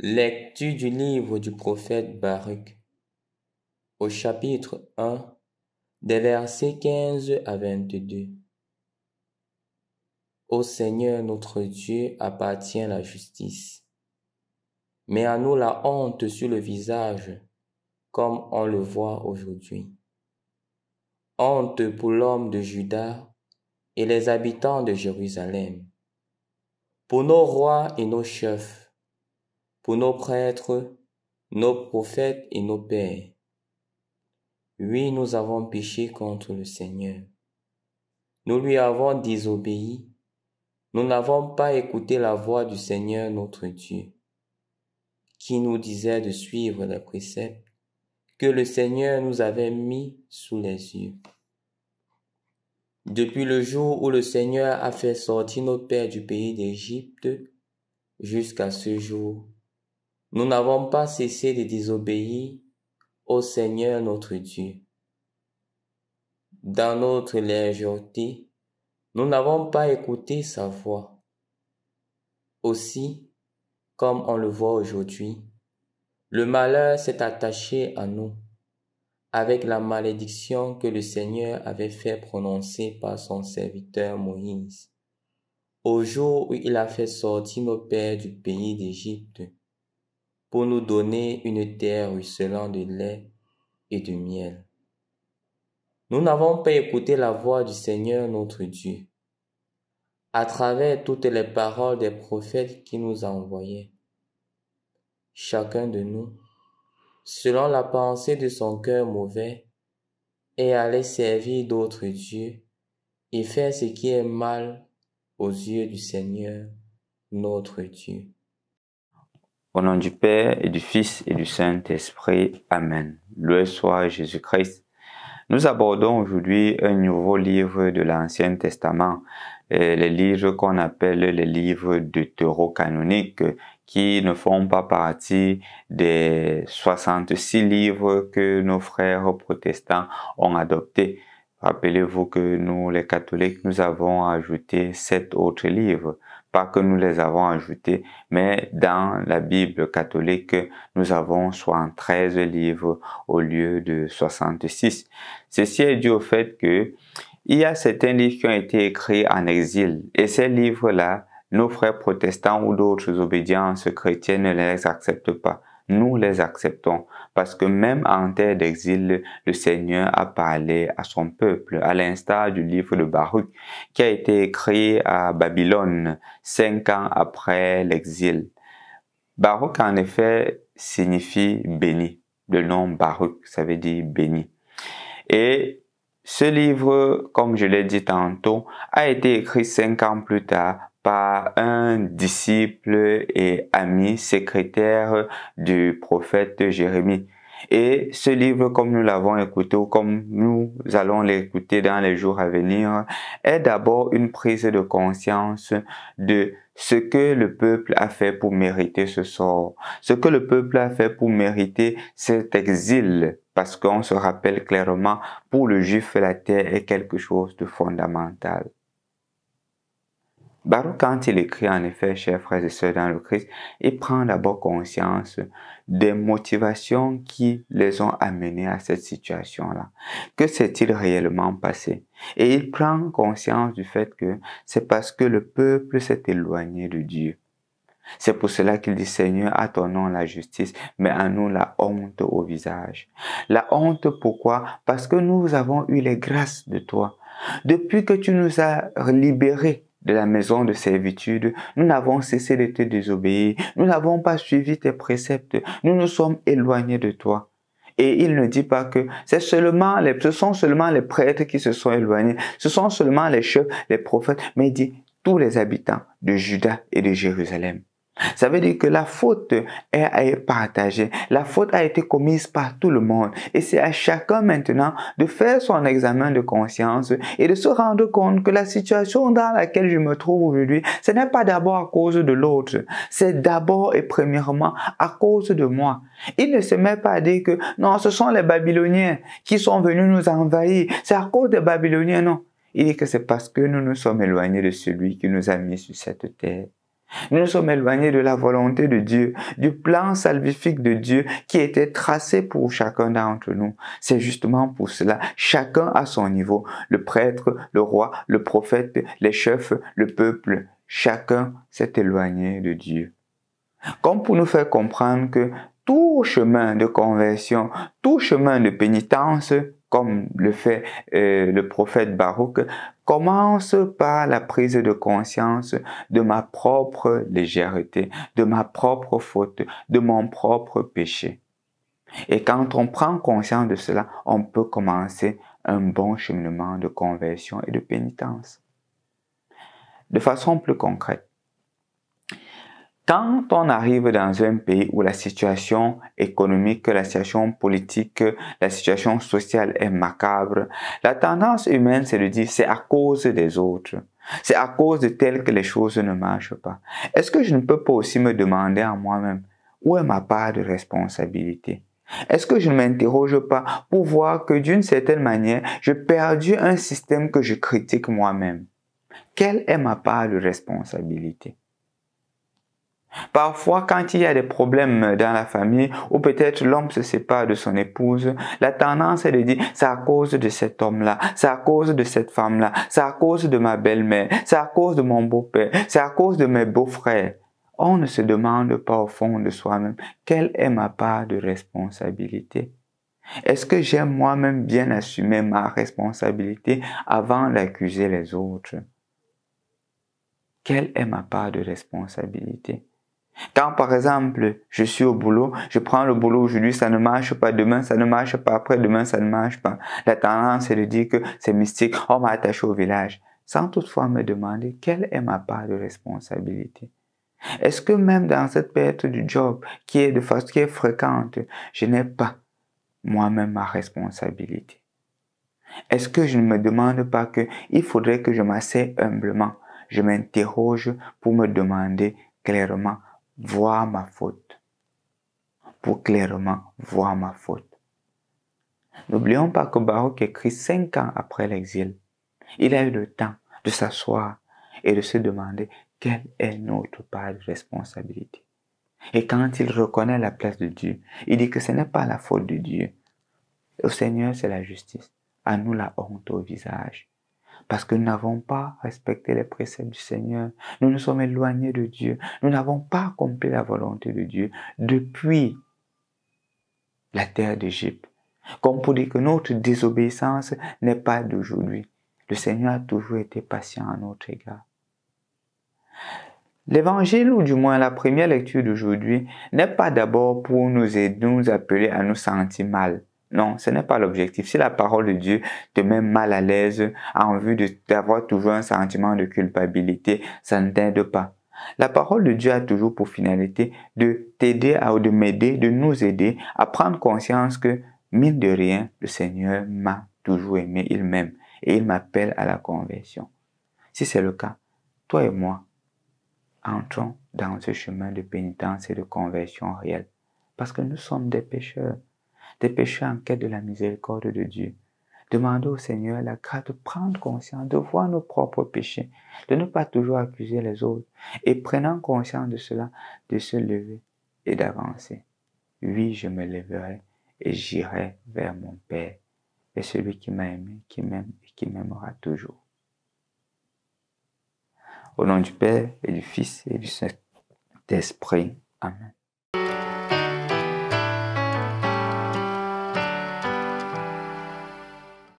Lecture du livre du prophète Baruch au chapitre 1 des versets 15 à 22. Au Seigneur notre Dieu appartient la justice, mais à nous la honte sur le visage, comme on le voit aujourd'hui. Honte pour l'homme de Juda et les habitants de Jérusalem, pour nos rois et nos chefs, pour nos prêtres, nos prophètes et nos pères. Oui, nous avons péché contre le Seigneur. Nous lui avons désobéi. Nous n'avons pas écouté la voix du Seigneur notre Dieu, qui nous disait de suivre les préceptes que le Seigneur nous avait mis sous les yeux. Depuis le jour où le Seigneur a fait sortir nos pères du pays d'Égypte jusqu'à ce jour, nous n'avons pas cessé de désobéir au Seigneur notre Dieu. Dans notre légèreté, nous n'avons pas écouté sa voix. Aussi, comme on le voit aujourd'hui, le malheur s'est attaché à nous avec la malédiction que le Seigneur avait fait prononcer par son serviteur Moïse, au jour où il a fait sortir nos pères du pays d'Égypte pour nous donner une terre ruisselant de lait et de miel. Nous n'avons pas écouté la voix du Seigneur notre Dieu à travers toutes les paroles des prophètes qui nous a envoyés. Chacun de nous, selon la pensée de son cœur mauvais, est allé servir d'autres dieux et faire ce qui est mal aux yeux du Seigneur notre Dieu. Au nom du Père et du Fils et du Saint-Esprit. Amen. le soit Jésus-Christ. Nous abordons aujourd'hui un nouveau livre de l'Ancien Testament, euh, les livres qu'on appelle les livres canoniques, qui ne font pas partie des 66 livres que nos frères protestants ont adoptés. Rappelez-vous que nous, les catholiques, nous avons ajouté sept autres livres que nous les avons ajoutés, mais dans la Bible catholique, nous avons 73 livres au lieu de 66. Ceci est dû au fait que y a certains livres qui ont été écrits en exil et ces livres-là, nos frères protestants ou d'autres obédiences chrétiennes ne les acceptent pas nous les acceptons parce que même en terre d'exil, le Seigneur a parlé à son peuple, à l'instar du livre de Baruch qui a été écrit à Babylone cinq ans après l'exil. Baruch en effet signifie béni. Le nom Baruch, ça veut dire béni. Et ce livre, comme je l'ai dit tantôt, a été écrit cinq ans plus tard par un disciple et ami secrétaire du prophète Jérémie. Et ce livre, comme nous l'avons écouté ou comme nous allons l'écouter dans les jours à venir, est d'abord une prise de conscience de ce que le peuple a fait pour mériter ce sort, ce que le peuple a fait pour mériter cet exil, parce qu'on se rappelle clairement, pour le juif, la terre est quelque chose de fondamental. Baruch, ben, quand il écrit en effet, chers frères et sœurs dans le Christ, il prend d'abord conscience des motivations qui les ont amenés à cette situation-là. Que s'est-il réellement passé Et il prend conscience du fait que c'est parce que le peuple s'est éloigné de Dieu. C'est pour cela qu'il dit, Seigneur, à ton nom la justice, mais à nous la honte au visage. La honte, pourquoi Parce que nous avons eu les grâces de toi. Depuis que tu nous as libérés de la maison de servitude. Nous n'avons cessé de te désobéir. Nous n'avons pas suivi tes préceptes. Nous nous sommes éloignés de toi. Et il ne dit pas que c'est seulement les, ce sont seulement les prêtres qui se sont éloignés. Ce sont seulement les chefs, les prophètes. Mais il dit tous les habitants de Juda et de Jérusalem. Ça veut dire que la faute est partagée. La faute a été commise par tout le monde. Et c'est à chacun maintenant de faire son examen de conscience et de se rendre compte que la situation dans laquelle je me trouve aujourd'hui, ce n'est pas d'abord à cause de l'autre. C'est d'abord et premièrement à cause de moi. Il ne se met pas à dire que non, ce sont les Babyloniens qui sont venus nous envahir. C'est à cause des Babyloniens, non. Il dit que c'est parce que nous nous sommes éloignés de celui qui nous a mis sur cette terre. Nous sommes éloignés de la volonté de Dieu, du plan salvifique de Dieu qui était tracé pour chacun d'entre nous. C'est justement pour cela, chacun à son niveau, le prêtre, le roi, le prophète, les chefs, le peuple, chacun s'est éloigné de Dieu. Comme pour nous faire comprendre que tout chemin de conversion, tout chemin de pénitence comme le fait euh, le prophète Baruch, commence par la prise de conscience de ma propre légèreté, de ma propre faute, de mon propre péché. Et quand on prend conscience de cela, on peut commencer un bon cheminement de conversion et de pénitence. De façon plus concrète, quand on arrive dans un pays où la situation économique, la situation politique, la situation sociale est macabre, la tendance humaine, c'est de dire c'est à cause des autres. C'est à cause de tel que les choses ne marchent pas. Est-ce que je ne peux pas aussi me demander à moi-même où est ma part de responsabilité est-ce que je ne m'interroge pas pour voir que d'une certaine manière, j'ai perdu un système que je critique moi-même Quelle est ma part de responsabilité Parfois, quand il y a des problèmes dans la famille, ou peut-être l'homme se sépare de son épouse, la tendance est de dire, c'est à cause de cet homme-là, c'est à cause de cette femme-là, c'est à cause de ma belle-mère, c'est à cause de mon beau-père, c'est à cause de mes beaux-frères. On ne se demande pas au fond de soi-même, quelle est ma part de responsabilité? Est-ce que j'ai moi-même bien assumé ma responsabilité avant d'accuser les autres? Quelle est ma part de responsabilité? Quand par exemple, je suis au boulot, je prends le boulot aujourd'hui, ça ne marche pas, demain ça ne marche pas, après-demain ça ne marche pas. La tendance est de dire que c'est mystique, on m'a attaché au village, sans toutefois me demander quelle est ma part de responsabilité. Est-ce que même dans cette perte du job qui est de façon qui est fréquente, je n'ai pas moi-même ma responsabilité Est-ce que je ne me demande pas que il faudrait que je m'asseye humblement, je m'interroge pour me demander clairement voir ma faute. Pour clairement voir ma faute. N'oublions pas que Baruch écrit cinq ans après l'exil. Il a eu le temps de s'asseoir et de se demander quelle est notre part de responsabilité. Et quand il reconnaît la place de Dieu, il dit que ce n'est pas la faute de Dieu. Au Seigneur, c'est la justice. À nous la honte au visage parce que nous n'avons pas respecté les préceptes du Seigneur. Nous nous sommes éloignés de Dieu. Nous n'avons pas accompli la volonté de Dieu depuis la terre d'Égypte. Comme pour dire que notre désobéissance n'est pas d'aujourd'hui. Le Seigneur a toujours été patient à notre égard. L'évangile, ou du moins la première lecture d'aujourd'hui, n'est pas d'abord pour nous aider, nous appeler à nous sentir mal. Non, ce n'est pas l'objectif. Si la parole de Dieu te met mal à l'aise en vue d'avoir toujours un sentiment de culpabilité, ça ne t'aide pas. La parole de Dieu a toujours pour finalité de t'aider ou de m'aider, de nous aider à prendre conscience que, mine de rien, le Seigneur m'a toujours aimé, il m'aime et il m'appelle à la conversion. Si c'est le cas, toi et moi, entrons dans ce chemin de pénitence et de conversion réelle parce que nous sommes des pécheurs des péchés en quête de la miséricorde de Dieu. Demandez au Seigneur la grâce de prendre conscience, de voir nos propres péchés, de ne pas toujours accuser les autres, et prenant conscience de cela, de se lever et d'avancer. Oui, je me leverai et j'irai vers mon Père, et celui qui m'a aimé, qui m'aime et qui m'aimera toujours. Au nom du Père et du Fils et du Saint-Esprit. Amen.